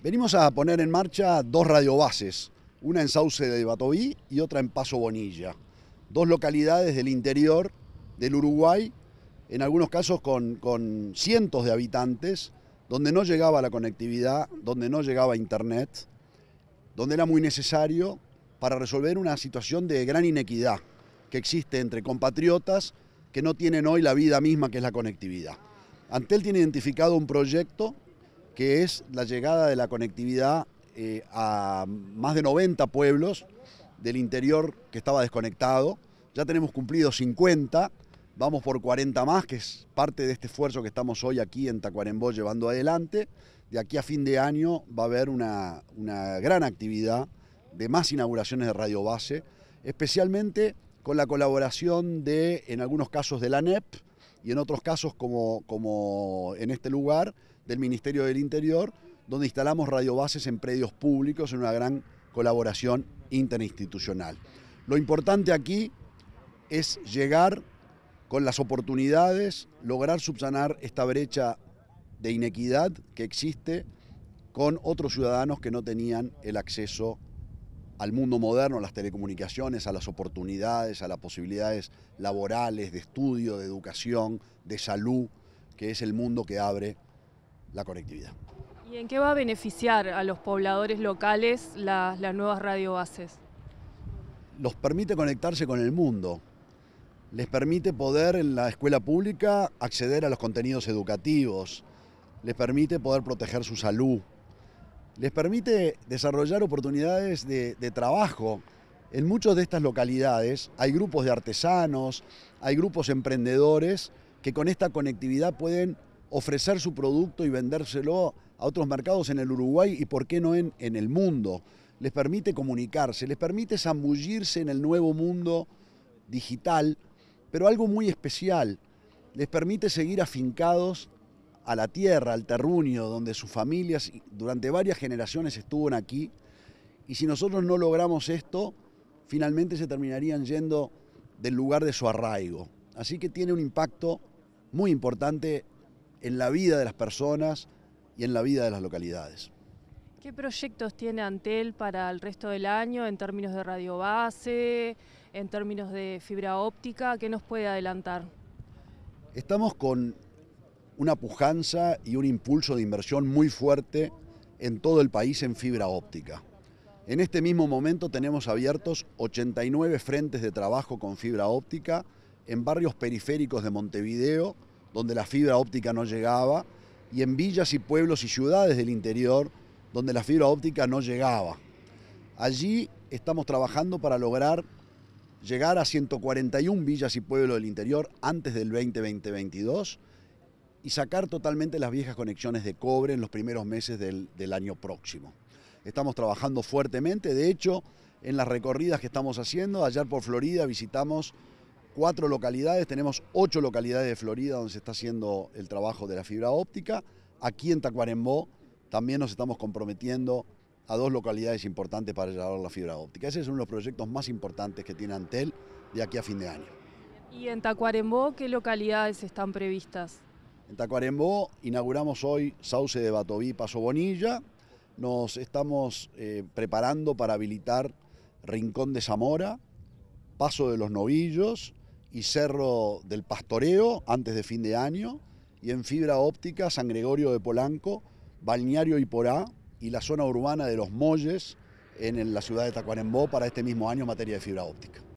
Venimos a poner en marcha dos radiobases, una en Sauce de Batoví y otra en Paso Bonilla, dos localidades del interior del Uruguay, en algunos casos con, cientos de habitantes, donde no llegaba la conectividad, donde no llegaba internet, donde era muy necesario para resolver una situación de gran inequidad que existe entre compatriotas que no tienen hoy la vida misma que es la conectividad. Antel tiene identificado un proyecto que es la llegada de la conectividad eh, a más de 90 pueblos del interior que estaba desconectado. Ya tenemos cumplido 50, vamos por 40 más, que es parte de este esfuerzo que estamos hoy aquí en Tacuarembó llevando adelante. De aquí a fin de año va a haber una, una gran actividad de más inauguraciones de Radio Base, especialmente con la colaboración de, en algunos casos, de la NEP, y en otros casos como, como en este lugar del Ministerio del Interior, donde instalamos radiobases en predios públicos en una gran colaboración interinstitucional. Lo importante aquí es llegar con las oportunidades, lograr subsanar esta brecha de inequidad que existe con otros ciudadanos que no tenían el acceso al mundo moderno, a las telecomunicaciones, a las oportunidades, a las posibilidades laborales, de estudio, de educación, de salud, que es el mundo que abre la conectividad. ¿Y en qué va a beneficiar a los pobladores locales las nuevas radiobases? Los permite conectarse con el mundo, les permite poder en la escuela pública acceder a los contenidos educativos, les permite poder proteger su salud, les permite desarrollar oportunidades de, trabajo. En muchas de estas localidades hay grupos de artesanos, hay grupos emprendedores que con esta conectividad pueden ofrecer su producto y vendérselo a otros mercados en el Uruguay y por qué no en, en el mundo. Les permite comunicarse, les permite zambullirse en el nuevo mundo digital, pero algo muy especial, les permite seguir afincados a la tierra, al terruño, donde sus familias durante varias generaciones estuvieron aquí. Y si nosotros no logramos esto, finalmente se terminarían yendo del lugar de su arraigo. Así que tiene un impacto muy importante en la vida de las personas y en la vida de las localidades. ¿Qué proyectos tiene Antel para el resto del año en términos de radio base, en términos de fibra óptica? ¿Qué nos puede adelantar? Estamos con una pujanza y un impulso de inversión muy fuerte en todo el país en fibra óptica. En este mismo momento tenemos abiertos 89 frentes de trabajo con fibra óptica en barrios periféricos de Montevideo, donde la fibra óptica no llegaba, y en villas y pueblos y ciudades del interior, donde la fibra óptica no llegaba. Allí estamos trabajando para lograr llegar a 141 villas y pueblos del interior antes del 2022 y sacar totalmente las viejas conexiones de cobre en los primeros meses del, año próximo. Estamos trabajando fuertemente, de hecho, en las recorridas que estamos haciendo, ayer por Florida visitamos cuatro localidades, tenemos ocho localidades de Florida donde se está haciendo el trabajo de la fibra óptica. Aquí en Tacuarembó también nos estamos comprometiendo a dos localidades importantes para llevar la fibra óptica. Ese es uno de los proyectos más importantes que tiene Antel de aquí a fin de año. ¿Y en Tacuarembó qué localidades están previstas? En Tacuarembó inauguramos hoy Sauce de Batoví, Paso Bonilla. Nos estamos eh, preparando para habilitar Rincón de Zamora, Paso de los Novillos y Cerro del Pastoreo antes de fin de año. Y en fibra óptica, San Gregorio de Polanco, Balneario Iporá y la zona urbana de Los Molles en la ciudad de Tacuarembó para este mismo año en materia de fibra óptica.